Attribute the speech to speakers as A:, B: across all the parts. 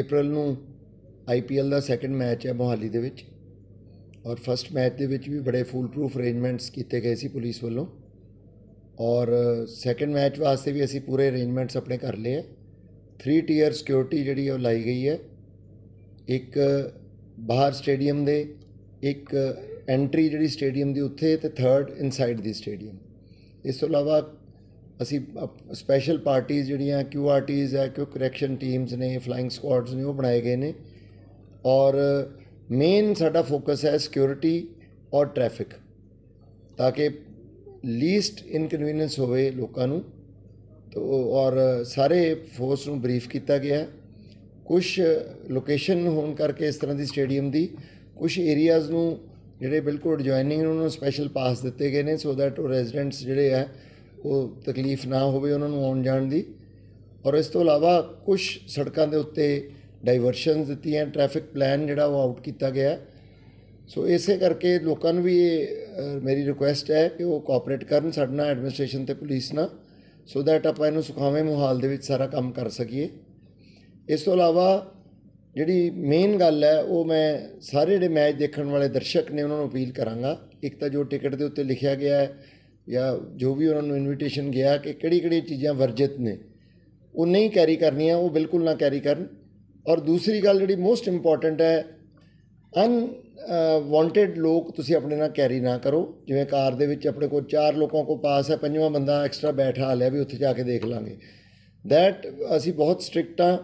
A: ਅਪ੍ਰੈਲ ਨੂੰ ਆਈਪੀਐਲ ਦਾ second match ਹੈ ਮੋਹਾਲੀ ਦੇ ਵਿੱਚ ਔਰ ਫਰਸਟ ਮੈਚ ਦੇ ਵਿੱਚ ਵੀ ਬੜੇ ਫੁੱਲ ਪ੍ਰੂਫ ਅਰੇਂਜਮੈਂਟਸ ਕੀਤੇ ਗਏ ਸੀ ਪੁਲਿਸ ਵੱਲੋਂ ਔਰ ਸੈਕੰਡ ਮੈਚ ਵਾਸਤੇ ਵੀ ਅਸੀਂ ਪੂਰੇ ਅਰੇਂਜਮੈਂਟਸ ਆਪਣੇ ਕਰ ਲਏ ਹੈ 3 ਟੀਅਰ ਸਿਕਿਉਰਿਟੀ ਜਿਹੜੀ ਉਹ ਲਾਈ ਗਈ ਹੈ ਇੱਕ ਬਾਹਰ ਸਟੇਡੀਅਮ ਦੇ ਇੱਕ ਐਂਟਰੀ ਜਿਹੜੀ ਸਟੇਡੀਅਮ ਦੀ ਉੱਥੇ ਤੇ ਥਰਡ ਇਨਸਾਈਡ ਦੀ ਸਟੇਡੀਅਮ ਇਸ ਤੋਂ ਇਲਾਵਾ ਅਸੀਂ ਸਪੈਸ਼ਲ ਪਾਰਟੀਆਂ ਜਿਹੜੀਆਂ ਕਿਊਆਰਟੀਜ਼ ਹੈ ਕਿਉਂ ਕਰੈਕਸ਼ਨ ਟੀਮਸ ਨੇ ਫਲਾਈਂਗ ਸਕੁਆਡਸ ਨੇ ਉਹ ਬਣਾਏ ਗਏ ਨੇ ਔਰ ਮੇਨ ਸਾਡਾ ਫੋਕਸ ਹੈ ਸਿਕਿਉਰਿਟੀ ਔਰ ਟ੍ਰੈਫਿਕ ਤਾਂ ਕਿ ਲੀਸਟ ਇਨਕਨਵੀਨੀਅੰਸ ਹੋਵੇ ਲੋਕਾਂ ਨੂੰ ਔਰ ਸਾਰੇ ਫੋਰਸ ਨੂੰ ਬਰੀਫ ਕੀਤਾ ਗਿਆ ਕੁਝ ਲੋਕੇਸ਼ਨ ਹੋਣ ਕਰਕੇ ਇਸ ਤਰ੍ਹਾਂ ਦੀ ਸਟੇਡੀਅਮ ਦੀ ਕੁਝ ਏਰੀਆਜ਼ ਨੂੰ ਜਿਹੜੇ ਬਿਲਕੁਲ ਐਡਜੋਇਨਿੰਗ ਉਹਨਾਂ ਨੂੰ ਸਪੈਸ਼ਲ ਪਾਸ ਦਿੱਤੇ ਗਏ ਨੇ ਸੋ ਦੈਟ ਉਹ ਰੈਜ਼ੀਡੈਂਟਸ ਜਿਹੜੇ ਆ ਉਹ ਤਕਲੀਫ ਨਾ ਹੋਵੇ ਉਹਨਾਂ ਨੂੰ ਆਉਣ ਜਾਣ ਦੀ ਔਰ ਇਸ ਤੋਂ ਇਲਾਵਾ ਕੁਝ ਸੜਕਾਂ ਦੇ ਉੱਤੇ ਡਾਈਵਰਸ਼ਨ ਦਿੱਤੀਆਂ ਟ੍ਰੈਫਿਕ ਪਲਾਨ ਜਿਹੜਾ ਉਹ ਆਊਟ ਕੀਤਾ ਗਿਆ ਸੋ ਇਸੇ ਕਰਕੇ ਲੋਕਾਂ ਨੂੰ ਵੀ ਇਹ ਮੇਰੀ ਰਿਕੁਐਸਟ ਹੈ ਕਿ ਉਹ ਕੋਆਪਰੇਟ ਕਰਨ ਸਾਡੇ ਨਾਲ ਐਡਮਿਨਿਸਟ੍ਰੇਸ਼ਨ ਤੇ ਪੁਲਿਸ ਨਾਲ ਸੋ ਦੈਟ ਆਪਾਂ ਇਹਨੂੰ ਸੁਖਾਵੇਂ ਮਾਹੌਲ ਦੇ ਵਿੱਚ ਸਾਰਾ ਕੰਮ ਕਰ ਸਕੀਏ ਇਸ ਤੋਂ ਇਲਾਵਾ ਜਿਹੜੀ ਮੇਨ ਗੱਲ ਹੈ ਉਹ ਮੈਂ ਸਾਰੇ ਜਿਹੜੇ ਮੈਚ ਦੇਖਣ ਵਾਲੇ ਦਰਸ਼ਕ ਨੇ ਉਹਨਾਂ ਨੂੰ ਅਪੀਲ ਕਰਾਂਗਾ ਇੱਕ ਤਾਂ ਜੋ ਟਿਕਟ ਦੇ ਉੱਤੇ ਲਿਖਿਆ ਗਿਆ ਹੈ ਜਾਂ ਜੋ ਵੀ ਉਹਨਾਂ ਨੂੰ ਇਨਵੀਟੇਸ਼ਨ ਗਿਆ ਕਿ ਕਿਹੜੀ-ਕਿਹੜੀ ਚੀਜ਼ਾਂ ਵਰਜਿਤ ਨੇ ਉਹ ਨਹੀਂ ਕੈਰੀ ਕਰਨੀਆਂ ਉਹ ਬਿਲਕੁਲ ਨਾ ਕੈਰੀ ਕਰਨ ਔਰ ਦੂਸਰੀ ਗੱਲ ਜਿਹੜੀ ਮੋਸਟ ਇੰਪੋਰਟੈਂਟ ਹੈ ਅਨ ਵਾਂਟਡ ਲੋਕ ਤੁਸੀਂ ਆਪਣੇ ਨਾਲ ਕੈਰੀ ਨਾ ਕਰੋ ਜਿਵੇਂ ਕਾਰ ਦੇ ਵਿੱਚ ਆਪਣੇ ਕੋਲ ਚਾਰ ਲੋਕਾਂ ਕੋ ਪਾਸ ਹੈ ਪੰਜਵਾਂ ਬੰਦਾ ਐਕਸਟਰਾ ਬੈਠਾ ਆ ਲਿਆ ਵੀ ਉੱਥੇ ਜਾ ਕੇ ਦੇਖ ਲਾਂਗੇ ਥੈਟ ਅਸੀਂ ਬਹੁਤ ਸਟ੍ਰਿਕਟ ਆ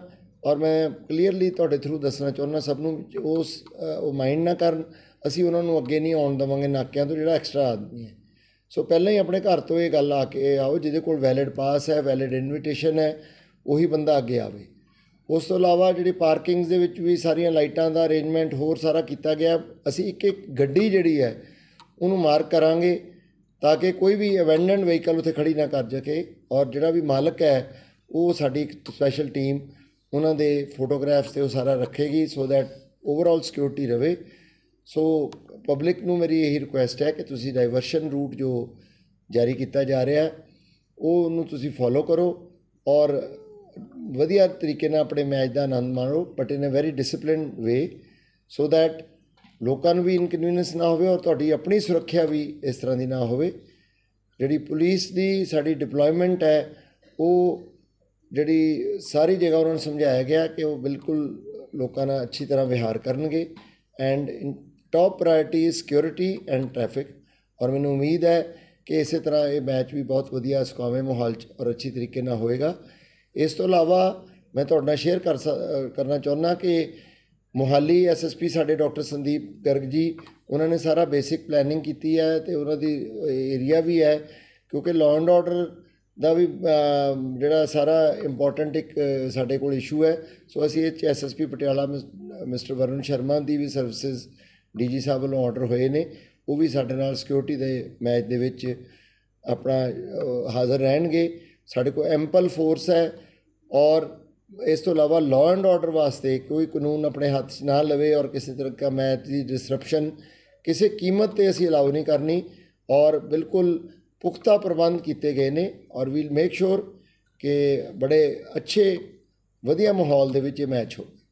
A: ਔਰ ਮੈਂ ਕਲੀਅਰਲੀ ਤੁਹਾਡੇ ਥਰੂ ਦੱਸਣਾ ਚਾਹੁੰਦਾ ਸਭ ਨੂੰ ਉਸ ਉਹ ਮਾਈਂਡ ਨਾ ਕਰਨ ਅਸੀਂ ਉਹਨਾਂ ਨੂੰ ਅੱਗੇ ਨਹੀਂ ਆਉਣ ਦਵਾਂਗੇ ਨਾਕਿਆਂ ਤੋਂ ਜਿਹੜਾ ਐਕਸਟਰਾ ਆਦਮੀ ਹੈ ਸੋ ਪਹਿਲਾਂ ਹੀ ਆਪਣੇ ਘਰ ਤੋਂ ਇਹ ਗੱਲ ਆ ਕੇ ਆਓ ਜਿਹਦੇ ਕੋਲ ਵੈਲਿਡ ਪਾਸ ਹੈ ਵੈਲਿਡ ਇਨਵੀਟੇਸ਼ਨ ਹੈ ਉਹੀ ਬੰਦਾ ਅੱਗੇ ਆਵੇ ਉਸ ਤੋਂ ਇਲਾਵਾ ਜਿਹੜੀ ਪਾਰਕਿੰਗਸ ਦੇ ਵਿੱਚ ਵੀ ਸਾਰੀਆਂ ਲਾਈਟਾਂ ਦਾ ਅਰੇਂਜਮੈਂਟ ਹੋਰ ਸਾਰਾ ਕੀਤਾ ਗਿਆ ਅਸੀਂ ਇੱਕ ਇੱਕ ਗੱਡੀ ਜਿਹੜੀ ਹੈ ਉਹਨੂੰ ਮਾਰਕ ਕਰਾਂਗੇ ਤਾਂ ਕਿ ਕੋਈ ਵੀ ਅਬੈਂਡਨਡ ਵਹੀਕਲ ਉੱਥੇ ਖੜੀ ਨਾ ਕਰ ਸਕੇ ਔਰ ਜਿਹੜਾ ਵੀ ਮਾਲਕ ਹੈ ਉਹ ਸਾਡੀ ਇੱਕ ਸਪੈਸ਼ਲ ਟੀਮ ਉਹਨਾਂ ਦੇ ਫੋਟੋਗ੍ਰਾਫਸ ਤੇ ਉਹ ਸਾਰਾ ਰੱਖੇਗੀ ਸੋ ਦੈਟ ਓਵਰਆਲ ਸਿਕਿਉਰਿਟੀ ਰਵੇ ਸੋ ਪਬਲਿਕ ਨੂੰ ਮੇਰੀ ਇਹ ਰਿਕੁਐਸਟ ਹੈ ਕਿ ਤੁਸੀਂ ਡਾਈਵਰਸ਼ਨ ਰੂਟ ਜੋ ਜਾਰੀ ਕੀਤਾ ਜਾ ਰਿਹਾ ਉਹ ਨੂੰ ਤੁਸੀਂ ਫੋਲੋ ਕਰੋ ਔਰ ਵਧੀਆ ਤਰੀਕੇ ਨਾਲ ਆਪਣੇ ਮੈਚ ਦਾ ਆਨੰਦ ਮਾਣੋ but in a very disciplined way so that ਲੋਕਾਂ ਨੂੰ ਵੀ ਇਨਕਨਵੀਨੈਂਸ ਨਾ ਹੋਵੇ ਔਰ ਤੁਹਾਡੀ ਆਪਣੀ ਸੁਰੱਖਿਆ ਵੀ ਇਸ ਤਰ੍ਹਾਂ ਦੀ ਨਾ ਹੋਵੇ ਜਿਹੜੀ ਪੁਲਿਸ ਦੀ ਸਾਡੀ ਡਿਪਲੋਇਮੈਂਟ ਹੈ ਉਹ ਜਿਹੜੀ ਸਾਰੀ ਜਗ੍ਹਾ ਉਹਨਾਂ ਨੂੰ ਸਮਝਾਇਆ ਗਿਆ ਕਿ ਉਹ ਬਿਲਕੁਲ ਲੋਕਾਂ ਨਾਲ ਅੱਛੀ ਤਰ੍ਹਾਂ ਵਿਹਾਰ ਕਰਨਗੇ and top priority security and traffic ਔਰ ਮੈਨੂੰ ਉਮੀਦ ਹੈ ਕਿ ਇਸੇ ਤਰ੍ਹਾਂ ਇਹ ਮੈਚ ਵੀ ਬਹੁਤ ਵਧੀਆ ਸਕਾਵੇਂ ਮਾਹੌਲ 'ਚ ਔਰ ਅੱਛੀ ਤਰੀਕੇ ਨਾਲ ਹੋਏਗਾ ਇਸ ਤੋਂ ਇਲਾਵਾ ਮੈਂ ਤੁਹਾਡੇ ਨਾਲ ਸ਼ੇਅਰ ਕਰ ਕਰਨਾ ਚਾਹੁੰਦਾ ਕਿ ਮੁਹਾਲੀ ਐਸਐਸਪੀ ਸਾਡੇ ਡਾਕਟਰ ਸੰਦੀਪ ਗਰਗ ਜੀ ਉਹਨਾਂ ਨੇ ਸਾਰਾ ਬੇਸਿਕ ਪਲੈਨਿੰਗ ਕੀਤੀ ਹੈ ਤੇ ਉਹਨਾਂ ਦੀ ਏਰੀਆ ਵੀ ਹੈ ਕਿਉਂਕਿ ਲਾਅ ਐਂਡ ਆਰਡਰ ਦਾ ਵੀ ਜਿਹੜਾ ਸਾਰਾ ਇੰਪੋਰਟੈਂਟ ਇੱਕ ਸਾਡੇ ਕੋਲ ਇਸ਼ੂ ਹੈ ਸੋ ਅਸੀਂ ਇਹ ਐਸਐਸਪੀ ਪਟਿਆਲਾ ਮਿਸਟਰ ਵਰਨ ਸ਼ਰਮਾ ਦੀ ਵੀ ਸਰਵਿਸਿਜ਼ ਡੀਜੀ ਸਾਹਿਬ ਵੱਲੋਂ ਆਰਡਰ ਹੋਏ ਨੇ ਉਹ ਵੀ ਸਾਡੇ ਨਾਲ ਸਿਕਿਉਰਿਟੀ ਦੇ ਮੈਚ ਦੇ ਵਿੱਚ ਆਪਣਾ ਹਾਜ਼ਰ ਰਹਿਣਗੇ ਸਾਡੇ ਕੋਲ ਐਮਪਲ ਫੋਰਸ ਹੈ ਔਰ ਇਸ ਤੋਂ ਇਲਾਵਾ ਲਾਅ ਐਂਡ ਆਰਡਰ ਵਾਸਤੇ ਕੋਈ ਕਾਨੂੰਨ ਆਪਣੇ ਹੱਥ 'ਚ ਨਾ ਲਵੇ ਔਰ ਕਿਸੇ ਤਰ੍ਹਾਂ ਦਾ ਮੈਚ ਦੀ ਡਿਸਰਪਸ਼ਨ ਕਿਸੇ ਕੀਮਤ ਤੇ ਅਸੀਂ ਅਲਾਉ ਨਹੀਂ ਕਰਨੀ ਔਰ ਬਿਲਕੁਲ ਪੁਖਤਾ ਪ੍ਰਬੰਧ ਕੀਤੇ ਗਏ ਨੇ ਔਰ ਵੀਲ ਮੇਕ ਸ਼ੋਰ ਕਿ ਬੜੇ ਅੱਛੇ ਵਧੀਆ ਮਾਹੌਲ ਦੇ ਵਿੱਚ ਇਹ ਮੈਚ ਹੋਵੇ